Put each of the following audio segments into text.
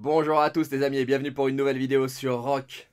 Bonjour à tous les amis et bienvenue pour une nouvelle vidéo sur Rock.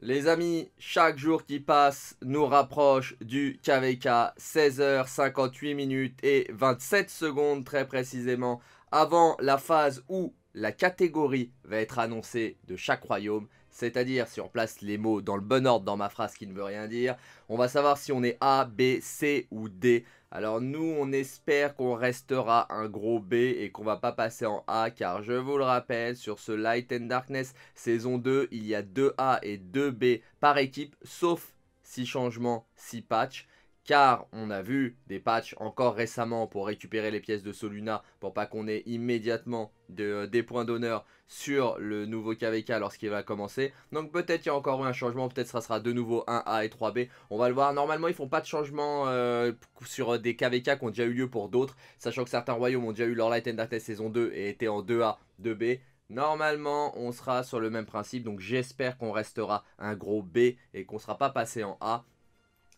Les amis, chaque jour qui passe nous rapproche du KVK 16h58 minutes et 27 secondes très précisément avant la phase où la catégorie va être annoncée de chaque royaume. C'est-à-dire, si on place les mots dans le bon ordre dans ma phrase qui ne veut rien dire, on va savoir si on est A, B, C ou D alors nous, on espère qu'on restera un gros B et qu'on va pas passer en A, car je vous le rappelle, sur ce Light and Darkness saison 2, il y a 2 A et 2 B par équipe, sauf 6 changements, 6 patchs car on a vu des patchs encore récemment pour récupérer les pièces de Soluna pour pas qu'on ait immédiatement euh, des points d'honneur sur le nouveau KVK lorsqu'il va commencer. Donc peut-être qu'il y a encore eu un changement, peut-être ça sera de nouveau 1A et 3B. On va le voir, normalement ils font pas de changement euh, sur euh, des KVK qui ont déjà eu lieu pour d'autres, sachant que certains royaumes ont déjà eu leur Light and Darkness saison 2 et étaient en 2A, 2B. Normalement, on sera sur le même principe, donc j'espère qu'on restera un gros B et qu'on ne sera pas passé en A.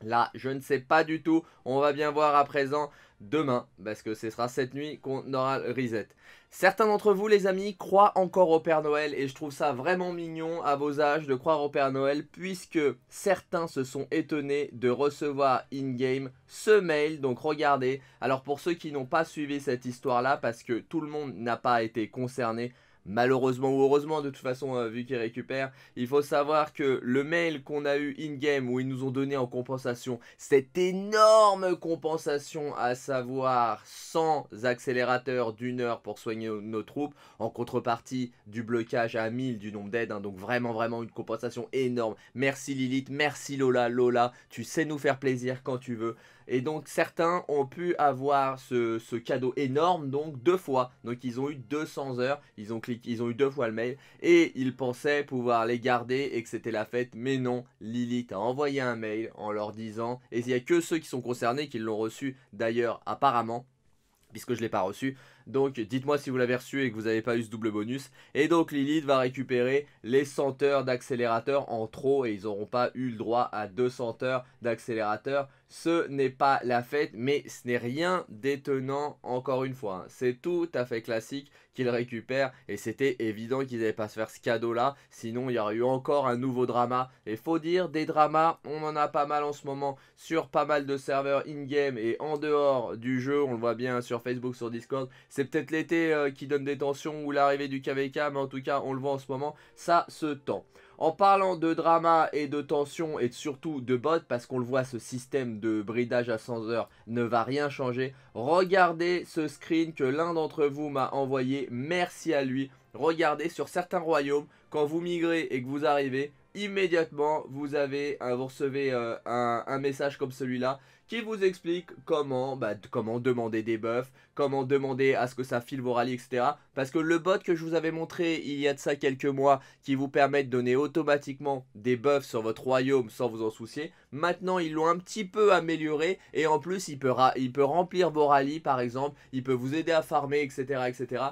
Là, je ne sais pas du tout. On va bien voir à présent demain, parce que ce sera cette nuit qu'on aura le reset. Certains d'entre vous, les amis, croient encore au Père Noël, et je trouve ça vraiment mignon à vos âges de croire au Père Noël, puisque certains se sont étonnés de recevoir in-game ce mail, donc regardez. Alors pour ceux qui n'ont pas suivi cette histoire-là, parce que tout le monde n'a pas été concerné, malheureusement ou heureusement de toute façon euh, vu qu'il récupère, Il faut savoir que le mail qu'on a eu in-game où ils nous ont donné en compensation, cette énorme compensation à savoir 100 accélérateurs d'une heure pour soigner nos troupes en contrepartie du blocage à 1000 du nombre d'aides. Hein, donc vraiment vraiment une compensation énorme. Merci Lilith, merci Lola, Lola, tu sais nous faire plaisir quand tu veux. Et donc certains ont pu avoir ce, cadeau énorme donc deux fois. Donc ils ont eu 200 heures, ils ont ils ont eu deux fois le mail et ils pensaient pouvoir les garder et que c'était la fête, mais non, Lilith a envoyé un mail en leur disant, et il n'y a que ceux qui sont concernés qui l'ont reçu d'ailleurs apparemment, puisque je ne l'ai pas reçu, donc dites-moi si vous l'avez reçu et que vous n'avez pas eu ce double bonus. Et donc Lilith va récupérer les 100 heures d'accélérateur en trop et ils n'auront pas eu le droit à 200 heures d'accélérateur. Ce n'est pas la fête, mais ce n'est rien d'étonnant encore une fois. C'est tout à fait classique qu'ils récupèrent et c'était évident qu'ils n'allaient pas se faire ce cadeau là, sinon il y aurait eu encore un nouveau drama. Et faut dire, des dramas, on en a pas mal en ce moment sur pas mal de serveurs in-game et en dehors du jeu, on le voit bien sur Facebook, sur Discord, c'est peut-être l'été euh, qui donne des tensions ou l'arrivée du KVK, mais en tout cas, on le voit en ce moment, ça se tend. En parlant de drama et de tension et surtout de bot, parce qu'on le voit, ce système de bridage à 100 heures ne va rien changer. Regardez ce screen que l'un d'entre vous m'a envoyé. Merci à lui. Regardez sur certains royaumes, quand vous migrez et que vous arrivez, immédiatement vous avez vous recevez euh, un, message comme celui-là qui vous explique comment, bah, comment demander des buffs, comment demander à ce que ça file vos rallyes, etc. Parce que le bot que je vous avais montré il y a de ça quelques mois, qui vous permet de donner automatiquement des buffs sur votre royaume sans vous en soucier, maintenant ils l'ont un petit peu amélioré et en plus il peut, il peut remplir vos rallyes par exemple, il peut vous aider à farmer, etc. etc.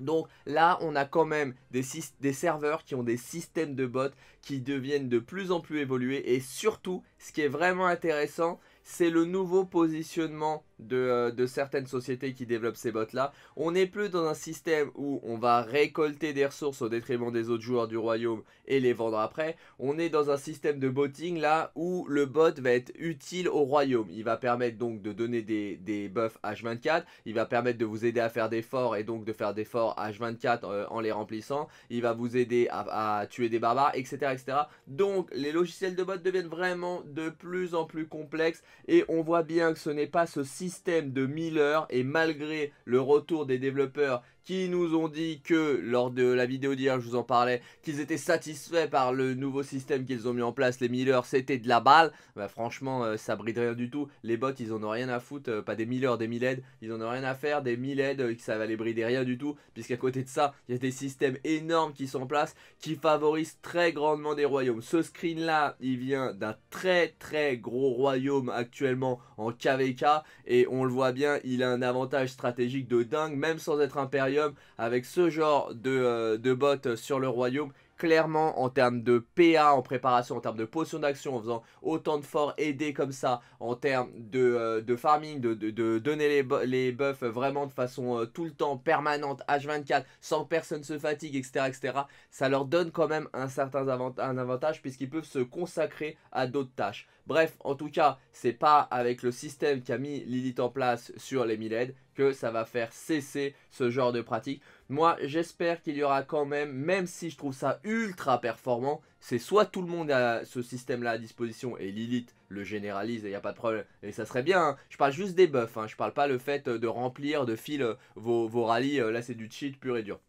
Donc là, on a quand même des, des, serveurs qui ont des systèmes de bots qui deviennent de plus en plus évolués. Et surtout, ce qui est vraiment intéressant, c'est le nouveau positionnement euh, de, certaines sociétés qui développent ces bots-là. On n'est plus dans un système où on va récolter des ressources au détriment des autres joueurs du royaume et les vendre après. On est dans un système de botting là où le bot va être utile au royaume. Il va permettre donc de donner des, des buffs H24, il va permettre de vous aider à faire des forts et donc de faire des forts H24 euh, en les remplissant. Il va vous aider à, tuer des barbares, etc., etc. Donc les logiciels de bot deviennent vraiment de plus en plus complexes et on voit bien que ce n'est pas ce système système de Miller et malgré le retour des développeurs qui nous ont dit que lors de la vidéo d'hier, je vous en parlais, qu'ils étaient satisfaits par le nouveau système qu'ils ont mis en place, les millers, c'était de la balle. Bah, franchement, euh, ça bride rien du tout. Les bots, ils en ont rien à foutre, euh, pas des millers, des aides ils en ont rien à faire, des milled, aides euh, ça va les brider rien du tout, puisqu'à côté de ça, il y a des systèmes énormes qui sont en place qui favorisent très grandement des royaumes. Ce screen là, il vient d'un très très gros royaume actuellement en KVK et on le voit bien, il a un avantage stratégique de dingue, même sans être impérial avec ce genre de, euh, bottes de sur le royaume clairement en termes de PA en préparation, en termes de potion d'action, en faisant autant de forts aider comme ça, en termes de, euh, farming, de, donner les, les, buffs vraiment de façon euh, tout le temps permanente, H24, sans personne se fatigue, etc., etc., ça leur donne quand même un certain un avantage puisqu'ils peuvent se consacrer à d'autres tâches. Bref, en tout cas, c'est pas avec le système qu'a mis Lilith en place sur les Miled que ça va faire cesser ce genre de pratique. Moi, j'espère qu'il y aura quand même, même si je trouve ça ultra performant, c'est soit tout le monde a ce système-là à disposition et Lilith le généralise et il n'y a pas de problème. Et ça serait bien, hein. je parle juste des buffs, hein. je parle pas le fait de remplir de fil euh, vos, vos rallyes, euh, là c'est du cheat pur et dur.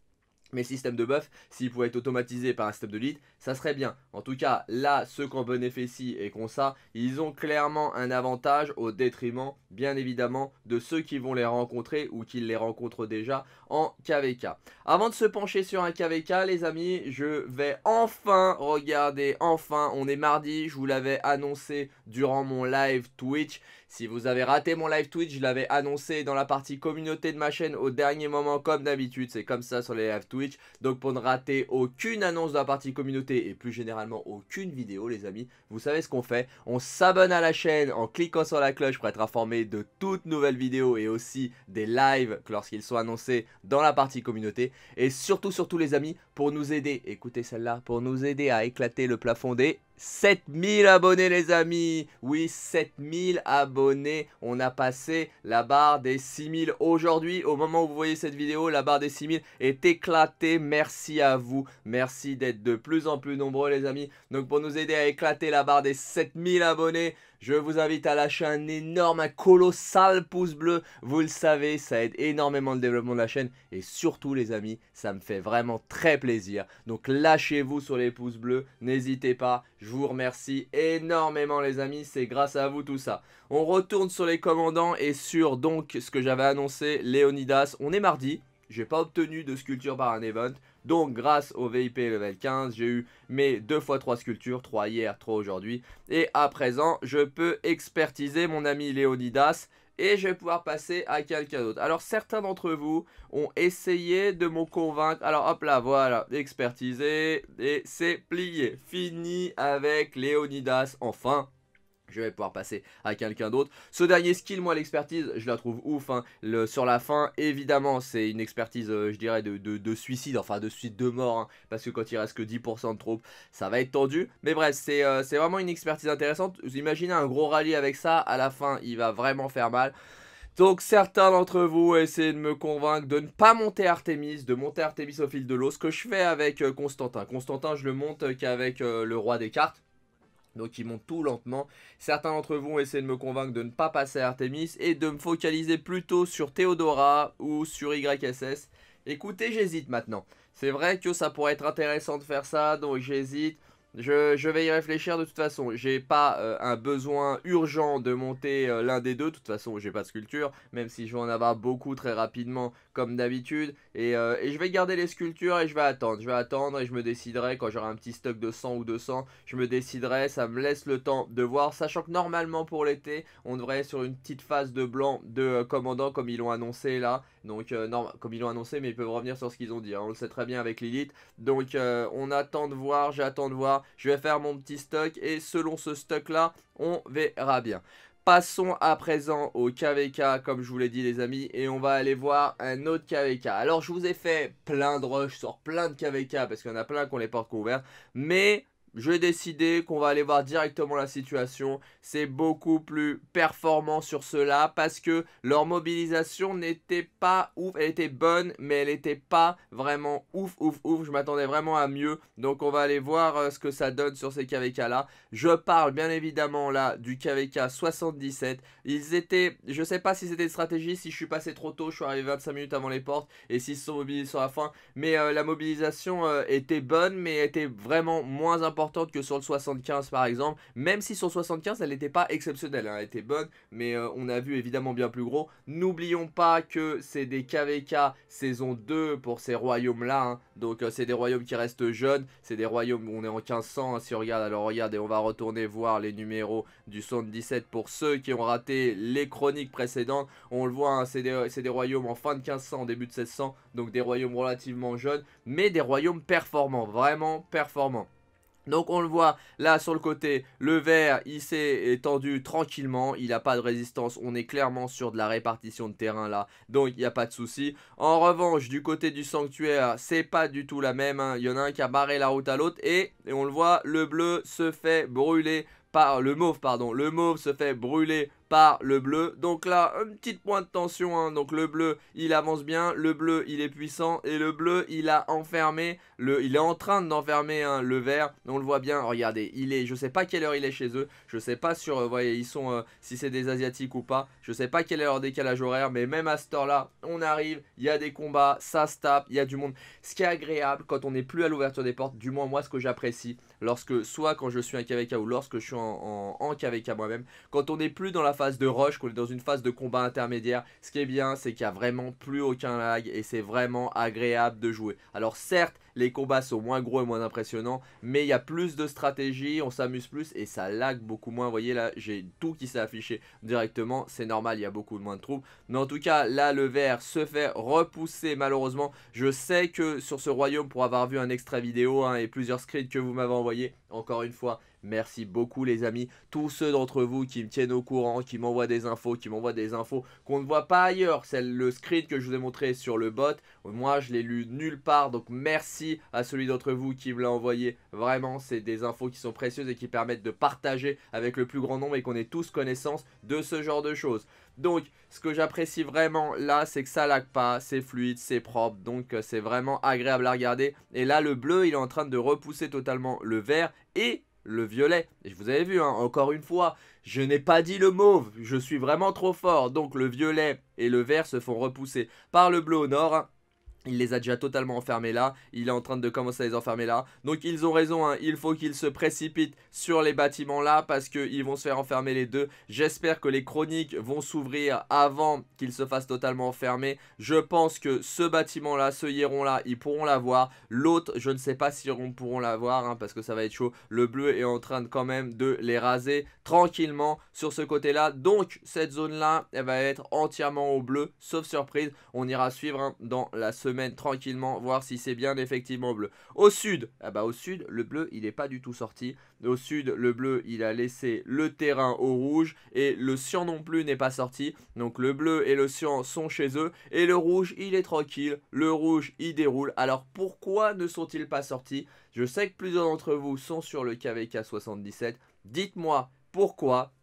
Mais le système de buff, s'il pouvait être automatisé par un système de lead, ça serait bien. En tout cas, là, ceux qui bénéficie bénéficient et qui ça, ils ont clairement un avantage au détriment, bien évidemment, de ceux qui vont les rencontrer ou qui les rencontrent déjà en KVK. Avant de se pencher sur un KVK, les amis, je vais enfin regarder, enfin, on est mardi, je vous l'avais annoncé durant mon live Twitch. Si vous avez raté mon live Twitch, je l'avais annoncé dans la partie communauté de ma chaîne au dernier moment comme d'habitude, c'est comme ça sur les live Twitch. Donc pour ne rater aucune annonce dans la partie communauté et plus généralement aucune vidéo les amis, vous savez ce qu'on fait, on s'abonne à la chaîne en cliquant sur la cloche pour être informé de toutes nouvelles vidéos et aussi des lives lorsqu'ils sont annoncés dans la partie communauté. Et surtout surtout les amis, pour nous aider, écoutez celle-là, pour nous aider à éclater le plafond des 7000 abonnés les amis Oui, 7000 abonnés On a passé la barre des 6000 aujourd'hui. Au moment où vous voyez cette vidéo, la barre des 6000 est éclatée. Merci à vous. Merci d'être de plus en plus nombreux les amis. Donc pour nous aider à éclater la barre des 7000 abonnés, je vous invite à lâcher un énorme, un colossal pouce bleu. Vous le savez, ça aide énormément le développement de la chaîne. Et surtout les amis, ça me fait vraiment très plaisir. Donc lâchez-vous sur les pouces bleus. N'hésitez pas. Je vous remercie énormément les amis, c'est grâce à vous tout ça. On retourne sur les commandants et sur donc ce que j'avais annoncé, Léonidas. On est mardi, j'ai pas obtenu de sculpture par un event. Donc grâce au VIP level 15, j'ai eu mes 2 x 3 sculptures, 3 hier, 3 aujourd'hui. Et à présent, je peux expertiser mon ami Léonidas et je vais pouvoir passer à quelqu'un d'autre. Alors certains d'entre vous ont essayé de m'en convaincre. Alors hop là, voilà, expertisé et c'est plié. Fini avec Léonidas, enfin je vais pouvoir passer à quelqu'un d'autre. Ce dernier skill, moi, l'expertise, je la trouve ouf. Hein. Le, sur la fin, évidemment, c'est une expertise, euh, je dirais, de, suicide, enfin de suite de mort, hein, parce que quand il reste que 10% de troupes, ça va être tendu. Mais bref, euh, c'est vraiment une expertise intéressante. Vous imaginez un gros rallye avec ça, à la fin, il va vraiment faire mal. Donc certains d'entre vous essayent de me convaincre de ne pas monter Artemis, de monter Artemis au fil de l'eau, ce que je fais avec euh, Constantin. Constantin, je le monte qu'avec le roi des cartes. Donc ils montent tout lentement. Certains d'entre vous ont essayé de me convaincre de ne pas passer à Artemis et de me focaliser plutôt sur Theodora ou sur YSS. Écoutez, j'hésite maintenant. C'est vrai que ça pourrait être intéressant de faire ça, donc j'hésite. Je, vais y réfléchir de toute façon. J'ai pas euh, un besoin urgent de monter euh, l'un des deux. De toute façon, j'ai pas de sculpture. Même si je vais en avoir beaucoup très rapidement comme d'habitude. Euh, et, je vais garder les sculptures et je vais attendre. Je vais attendre et je me déciderai quand j'aurai un petit stock de 100 ou 200. Je me déciderai, ça me laisse le temps de voir. Sachant que normalement pour l'été, on devrait être sur une petite phase de blanc de euh, commandant comme ils l'ont annoncé là. Donc, euh, comme ils l'ont annoncé, mais ils peuvent revenir sur ce qu'ils ont dit. Hein. On le sait très bien avec Lilith. Donc, on attend de voir, j'attends de voir. Je vais faire mon petit stock et selon ce stock là, on verra bien. Passons à présent au KVK, comme je vous l'ai dit les amis, et on va aller voir un autre KVK. Alors je vous ai fait plein de rushs sur plein de KVK, parce qu'il y en a plein qu'on les porte couverts, mais j'ai décidé qu'on va aller voir directement la situation. C'est beaucoup plus performant sur cela parce que leur mobilisation n'était pas ouf. Elle était bonne, mais elle n'était pas vraiment ouf, ouf, ouf. Je m'attendais vraiment à mieux. Donc on va aller voir euh, ce que ça donne sur ces KVK-là. Je parle bien évidemment là du KVK 77. Ils étaient, je ne sais pas si c'était une stratégie, si je suis passé trop tôt, je suis arrivé 25 minutes avant les portes et s'ils se sont mobilisés sur la fin. Mais euh, la mobilisation euh, était bonne, mais était vraiment moins importante que sur le 75 par exemple, même si sur 75 elle n'était pas exceptionnelle, hein, elle était bonne, mais euh, on a vu évidemment bien plus gros. N'oublions pas que c'est des KVK saison 2 pour ces royaumes-là, hein. donc euh, c'est des royaumes qui restent jeunes, c'est des royaumes où on est en 1500 hein, si on regarde, alors regardez, on va retourner voir les numéros du 77 pour ceux qui ont raté les chroniques précédentes, on le voit, c'est des, royaumes en fin de 1500, en début de 1600, donc des royaumes relativement jeunes, mais des royaumes performants, vraiment performants. Donc on le voit là sur le côté, le vert il s'est étendu tranquillement, il n'a pas de résistance, on est clairement sur de la répartition de terrain là, donc il n'y a pas de souci. En revanche du côté du sanctuaire c'est pas du tout la même, hein. il y en a un qui a barré la route à l'autre et, et on le voit le bleu se fait brûler par le mauve pardon, le mauve se fait brûler par le bleu. Donc là, un petit point de tension. Hein. Donc le bleu, il avance bien. Le bleu, il est puissant. Et le bleu, il a enfermé. Le, il est en train d'enfermer hein, le vert. On le voit bien. Regardez, il est. Je sais pas quelle heure il est chez eux. Je sais pas sur. Vous euh, voyez, ils sont. Euh, si c'est des asiatiques ou pas. Je sais pas quelle est leur décalage horaire. Mais même à ce heure-là, on arrive. Il y a des combats. Ça se tape. Il y a du monde. Ce qui est agréable quand on n'est plus à l'ouverture des portes. Du moins, moi, ce que j'apprécie, lorsque, soit quand je suis un KVK ou lorsque je suis en, KVK moi-même, quand on n'est plus dans la phase de rush, qu'on est dans une phase de combat intermédiaire, ce qui est bien, c'est qu'il n'y a vraiment plus aucun lag et c'est vraiment agréable de jouer. Alors certes, les combats sont moins gros et moins impressionnants, mais il y a plus de stratégie, on s'amuse plus et ça lag beaucoup moins. Vous voyez là, j'ai tout qui s'est affiché directement, c'est normal, il y a beaucoup moins de troupes. Mais en tout cas, là, le vert se fait repousser malheureusement. Je sais que sur ce royaume, pour avoir vu un extra vidéo hein, et plusieurs scripts que vous m'avez envoyé, encore une fois Merci beaucoup les amis. Tous ceux d'entre vous qui me tiennent au courant, qui m'envoient des infos, qui m'envoient des infos qu'on ne voit pas ailleurs. C'est le screen que je vous ai montré sur le bot. Moi, je l'ai lu nulle part. Donc merci à celui d'entre vous qui me l'a envoyé. Vraiment, c'est des infos qui sont précieuses et qui permettent de partager avec le plus grand nombre et qu'on ait tous connaissance de ce genre de choses. Donc, ce que j'apprécie vraiment là, c'est que ça lag pas, c'est fluide, c'est propre, donc euh, c'est vraiment agréable à regarder. Et là, le bleu, il est en train de repousser totalement le vert et le violet. Et je vous avais vu, hein, encore une fois, je n'ai pas dit le mauve, je suis vraiment trop fort. Donc le violet et le vert se font repousser par le bleu au nord. Hein. Il les a déjà totalement enfermés là. Il est en train de commencer à les enfermer là. Donc ils ont raison. Hein. Il faut qu'ils se précipitent sur les bâtiments là parce qu'ils vont se faire enfermer les deux. J'espère que les chroniques vont s'ouvrir avant qu'ils se fassent totalement enfermer. Je pense que ce bâtiment là, ce Hieron là, ils pourront l'avoir. L'autre, je ne sais pas si ils pourront l'avoir hein, parce que ça va être chaud. Le bleu est en train de, quand même de les raser tranquillement sur ce côté là. Donc cette zone là, elle va être entièrement au bleu. Sauf surprise, on ira suivre hein, dans la seconde Mène tranquillement, voir si c'est bien effectivement bleu. Au sud, ah bah au sud, le bleu, il n'est pas du tout sorti. Au sud, le bleu, il a laissé le terrain au rouge et le cyan non plus n'est pas sorti. Donc le bleu et le cyan sont chez eux et le rouge, il est tranquille. Le rouge, il déroule. Alors pourquoi ne sont-ils pas sortis Je sais que plusieurs d'entre vous sont sur le KVK 77. Dites-moi pourquoi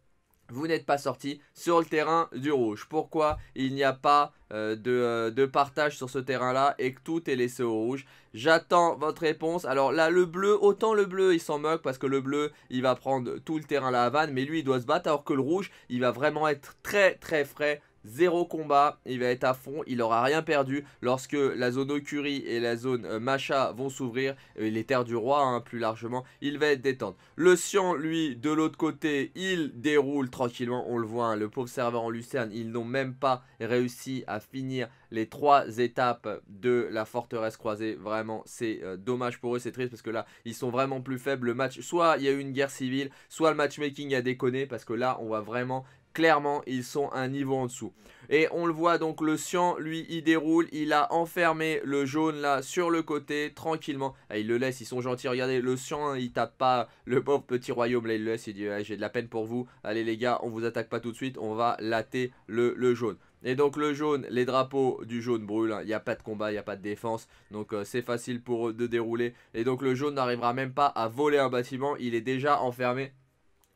vous n'êtes pas sorti sur le terrain du rouge. Pourquoi il n'y a pas euh, euh, de, partage sur ce terrain-là et que tout est laissé au rouge J'attends votre réponse. Alors là, le bleu, autant le bleu, il s'en moque parce que le bleu, il va prendre tout le terrain la Havane, mais lui, il doit se battre alors que le rouge, il va vraiment être très très frais Zéro combat, il va être à fond, il aura rien perdu. Lorsque la zone Okuri et la zone euh, Macha vont s'ouvrir, euh, les terres du roi hein, plus largement, il va être détente. Le Sian, lui, de l'autre côté, il déroule tranquillement, on le voit, hein, le pauvre serveur en lucerne, ils n'ont même pas réussi à finir les trois étapes de la forteresse croisée. Vraiment, c'est euh, dommage pour eux, c'est triste parce que là, ils sont vraiment plus faibles. Le match, soit il y a eu une guerre civile, soit le matchmaking a déconné parce que là, on voit vraiment Clairement, ils sont un niveau en dessous. Et on le voit donc le cyan lui, il déroule. Il a enfermé le jaune là sur le côté tranquillement. Ah, il le laisse, ils sont gentils. Regardez, le cyan hein, il tape pas le pauvre petit royaume. Là, il le laisse, il dit J'ai de la peine pour vous. Allez les gars, on vous attaque pas tout de suite. On va latter le, jaune. Et donc le jaune, les drapeaux du jaune brûlent, hein. il n'y a pas de combat, il n'y a pas de défense, donc euh, c'est facile pour eux de dérouler. Et donc le jaune n'arrivera même pas à voler un bâtiment, il est déjà enfermé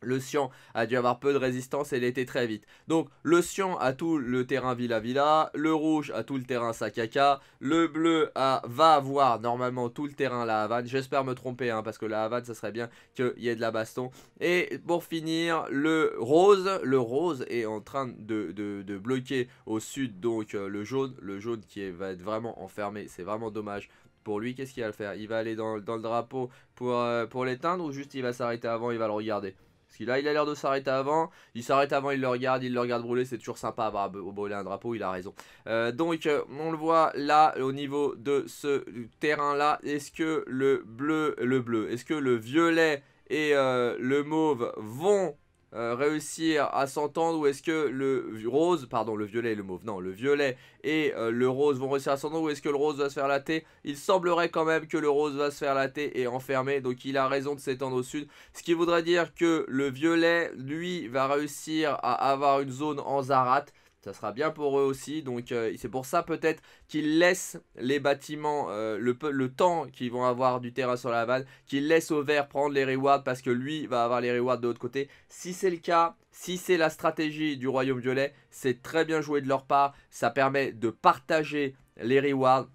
le Sion a dû avoir peu de résistance et était très vite. Donc le Sion a tout le terrain Villa Villa, le rouge a tout le terrain Sakaka, le bleu va avoir normalement tout le terrain La Havane. J'espère me tromper hein, parce que La Havane ça serait bien qu'il y ait de la baston. Et pour finir le rose, le rose est en train de, bloquer au sud donc euh, le jaune, le jaune qui va être vraiment enfermé, c'est vraiment dommage pour lui, qu'est-ce qu'il va faire Il va aller dans, le drapeau pour, euh, pour l'éteindre ou juste il va s'arrêter avant, il va le regarder parce là, il a l'air de s'arrêter avant. Il s'arrête avant, il le regarde, il le regarde brûler. C'est toujours sympa à voir brûler un drapeau, il a raison. Euh, donc, euh, on le voit là, au niveau de ce terrain-là. Est-ce que le bleu, le bleu, est-ce que le violet et euh, le mauve vont euh, réussir à s'entendre ou est-ce que le rose, pardon, le violet et le mauve, non, le violet et euh, le rose vont réussir à s'entendre ou est-ce que le rose va se faire latter Il semblerait quand même que le rose va se faire latter et enfermer, donc il a raison de s'étendre au sud, ce qui voudrait dire que le violet, lui, va réussir à avoir une zone en zarate ça sera bien pour eux aussi. Donc euh, c'est pour ça peut-être qu'ils laissent les bâtiments, euh, le, temps qu'ils vont avoir du terrain sur la vanne, qu'ils laissent au vert prendre les rewards parce que lui va avoir les rewards de l'autre côté. Si c'est le cas, si c'est la stratégie du Royaume Violet, c'est très bien joué de leur part. Ça permet de partager les rewards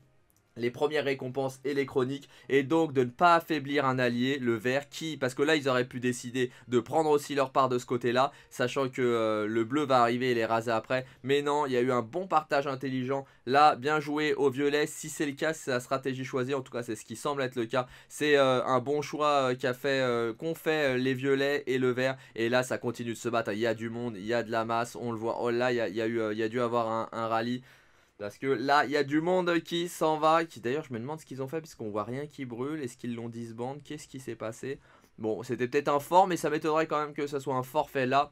les premières récompenses et les chroniques et donc de ne pas affaiblir un allié, le vert, qui, parce que là ils auraient pu décider de prendre aussi leur part de ce côté là, sachant que euh, le bleu va arriver et les raser après, mais non, il y a eu un bon partage intelligent, là bien joué au violet, si c'est le cas, c'est la stratégie choisie, en tout cas c'est ce qui semble être le cas, c'est euh, un bon choix euh, qui qu'ont fait, les violets et le vert, et là ça continue de se battre, il y a du monde, il y a de la masse, on le voit, oh là il y a, eu, il y a dû avoir un, un rallye, parce que là, il y a du monde qui s'en va. Qui D'ailleurs, je me demande ce qu'ils ont fait, puisqu'on voit rien qui brûle. Est-ce qu'ils l'ont disbandé Qu'est-ce qui s'est passé Bon, c'était peut-être un fort, mais ça m'étonnerait quand même que ce soit un forfait là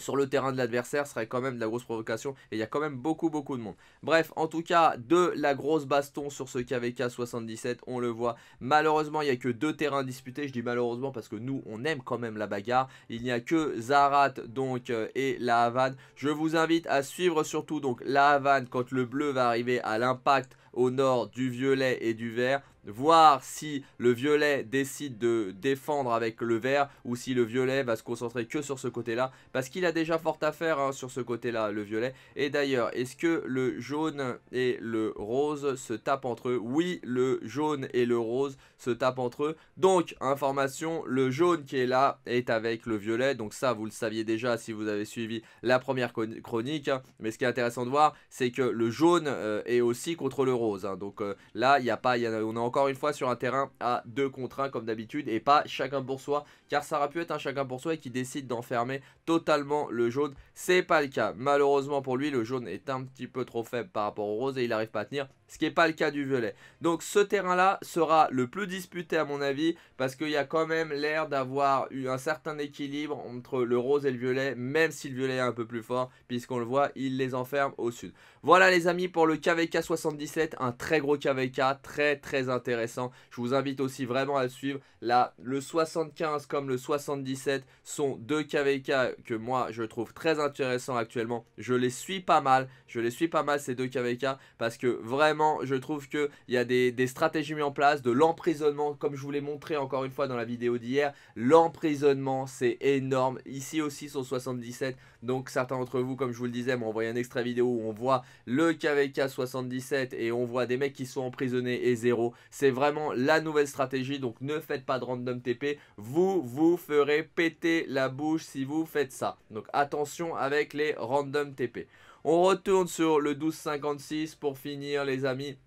sur le terrain de l'adversaire serait quand même de la grosse provocation et il y a quand même beaucoup beaucoup de monde. Bref, en tout cas, de la grosse baston sur ce KVK 77, on le voit. Malheureusement, il n'y a que deux terrains disputés, je dis malheureusement parce que nous, on aime quand même la bagarre. Il n'y a que Zarat donc euh, et La Havane. Je vous invite à suivre surtout donc La Havane quand le bleu va arriver à l'impact au nord du violet et du vert voir si le violet décide de défendre avec le vert ou si le violet va se concentrer que sur ce côté-là. Parce qu'il a déjà fort à faire hein, sur ce côté-là, le violet. Et d'ailleurs, est-ce que le jaune et le rose se tapent entre eux Oui, le jaune et le rose se tapent entre eux. Donc, information, le jaune qui est là est avec le violet. Donc ça, vous le saviez déjà si vous avez suivi la première chronique. Hein. Mais ce qui est intéressant de voir, c'est que le jaune euh, est aussi contre le rose. Hein. Donc euh, là, il n'y a pas, y a, on a encore une fois sur un terrain à 2 contre 1 comme d'habitude et pas chacun pour soi car ça aurait pu être un chacun pour soi et qui décide d'enfermer totalement le jaune. C'est pas le cas. Malheureusement pour lui, le jaune est un petit peu trop faible par rapport au rose et il n'arrive pas à tenir, ce qui n'est pas le cas du violet. Donc ce terrain-là sera le plus disputé à mon avis parce qu'il y a quand même l'air d'avoir eu un certain équilibre entre le rose et le violet, même si le violet est un peu plus fort puisqu'on le voit, il les enferme au sud. Voilà les amis pour le KVK 77, un très gros KVK, très très intéressant intéressant. Je vous invite aussi vraiment à le suivre. Là, le 75 comme le 77 sont deux KVK que moi je trouve très intéressant actuellement. Je les suis pas mal. Je les suis pas mal ces deux KVK parce que vraiment je trouve qu'il y a des, stratégies mises en place, de l'emprisonnement comme je vous l'ai montré encore une fois dans la vidéo d'hier. L'emprisonnement c'est énorme. Ici aussi sur 77 donc certains d'entre vous, comme je vous le disais, m'ont envoyé un extrait vidéo où on voit le KVK 77 et on voit des mecs qui sont emprisonnés et zéro. C'est vraiment la nouvelle stratégie, donc ne faites pas de random TP. Vous vous ferez péter la bouche si vous faites ça. Donc attention avec les random TP. On retourne sur le 1256 pour finir les amis.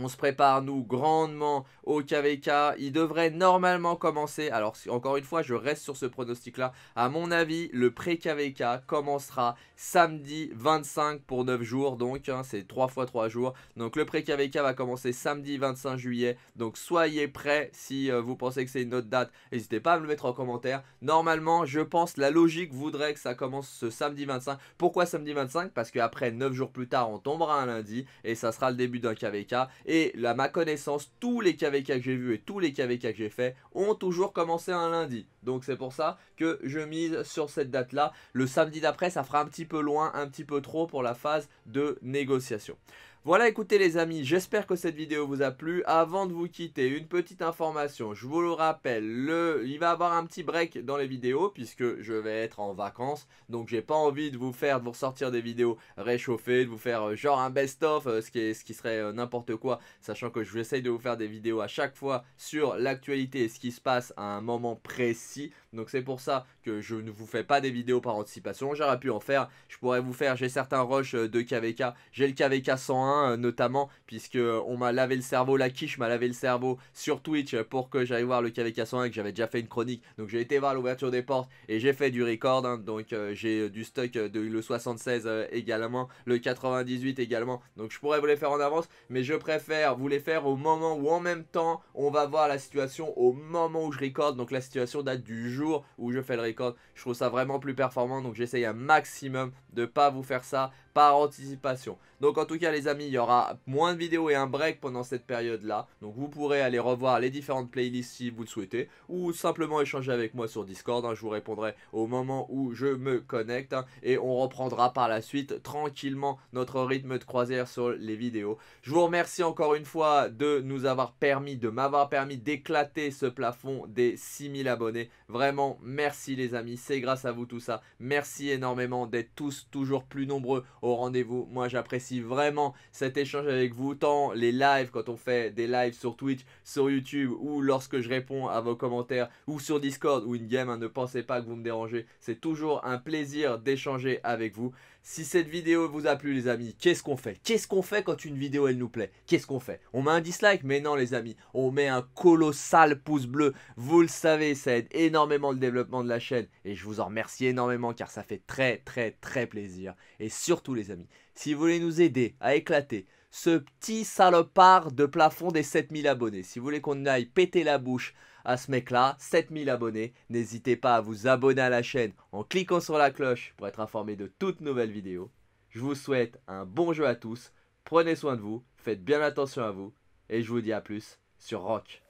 On se prépare, nous, grandement au KVK. Il devrait normalement commencer. Alors, encore une fois, je reste sur ce pronostic-là. À mon avis, le pré-KVK commencera samedi 25 pour 9 jours. Donc, hein, c'est 3 fois 3 jours. Donc, le pré-KVK va commencer samedi 25 juillet. Donc, soyez prêts. Si euh, vous pensez que c'est une autre date, n'hésitez pas à me le mettre en commentaire. Normalement, je pense, la logique voudrait que ça commence ce samedi 25. Pourquoi samedi 25 Parce qu'après, 9 jours plus tard, on tombera un lundi. Et ça sera le début d'un KVK. Et à ma connaissance, tous les KVK que j'ai vus et tous les KVK que j'ai fait ont toujours commencé un lundi. Donc c'est pour ça que je mise sur cette date-là. Le samedi d'après, ça fera un petit peu loin, un petit peu trop pour la phase de négociation. Voilà, écoutez les amis, j'espère que cette vidéo vous a plu. Avant de vous quitter, une petite information. Je vous le rappelle, le... il va y avoir un petit break dans les vidéos puisque je vais être en vacances. Donc j'ai pas envie de vous faire, de vous ressortir des vidéos réchauffées, de vous faire euh, genre un best-of, euh, ce, qui ce qui serait euh, n'importe quoi. Sachant que je vous essaye de vous faire des vidéos à chaque fois sur l'actualité et ce qui se passe à un moment précis. Donc c'est pour ça que je ne vous fais pas des vidéos par anticipation. J'aurais pu en faire. Je pourrais vous faire, j'ai certains rushs euh, de KVK. J'ai le KVK 101 euh, notamment, puisque euh, on m'a lavé le cerveau, la quiche m'a lavé le cerveau sur Twitch pour que j'aille voir le KVK 101, que j'avais déjà fait une chronique. Donc j'ai été voir l'ouverture des portes et j'ai fait du record. Hein. donc j'ai du stock de le 76 également, le 98 également. Donc je pourrais vous les faire en avance, mais je préfère vous les faire au moment où en même temps on va voir la situation au moment où je record. Donc la situation date du jour où je fais le record. Je trouve ça vraiment plus performant, donc j'essaye un maximum de pas vous faire ça anticipation. Donc en tout cas les amis, il y aura moins de vidéos et un break pendant cette période là. Donc vous pourrez aller revoir les différentes playlists si vous le souhaitez ou simplement échanger avec moi sur Discord. Hein. Je vous répondrai au moment où je me connecte hein, et on reprendra par la suite tranquillement notre rythme de croisière sur les vidéos. Je vous remercie encore une fois de nous avoir permis, de m'avoir permis d'éclater ce plafond des 6000 abonnés. Vraiment merci les amis, c'est grâce à vous tout ça. Merci énormément d'être tous toujours plus nombreux au rendez-vous. Moi, j'apprécie vraiment cet échange avec vous, tant les lives, quand on fait des lives sur Twitch, sur YouTube, ou lorsque je réponds à vos commentaires, ou sur Discord, ou une game. Hein, ne pensez pas que vous me dérangez. C'est toujours un plaisir d'échanger avec vous. Si cette vidéo vous a plu les amis, qu'est-ce qu'on fait Qu'est-ce qu'on fait quand une vidéo elle nous plaît Qu'est-ce qu'on fait On met un dislike Mais non les amis, on met un colossal pouce bleu. Vous le savez, ça aide énormément le développement de la chaîne et je vous en remercie énormément car ça fait très très très plaisir. Et surtout les amis, si vous voulez nous aider à éclater, ce petit salopard de plafond des 7000 abonnés. Si vous voulez qu'on aille péter la bouche à ce mec-là, 7000 abonnés, n'hésitez pas à vous abonner à la chaîne en cliquant sur la cloche pour être informé de toutes nouvelles vidéos. Je vous souhaite un bon jeu à tous, prenez soin de vous, faites bien attention à vous, et je vous dis à plus sur Rock.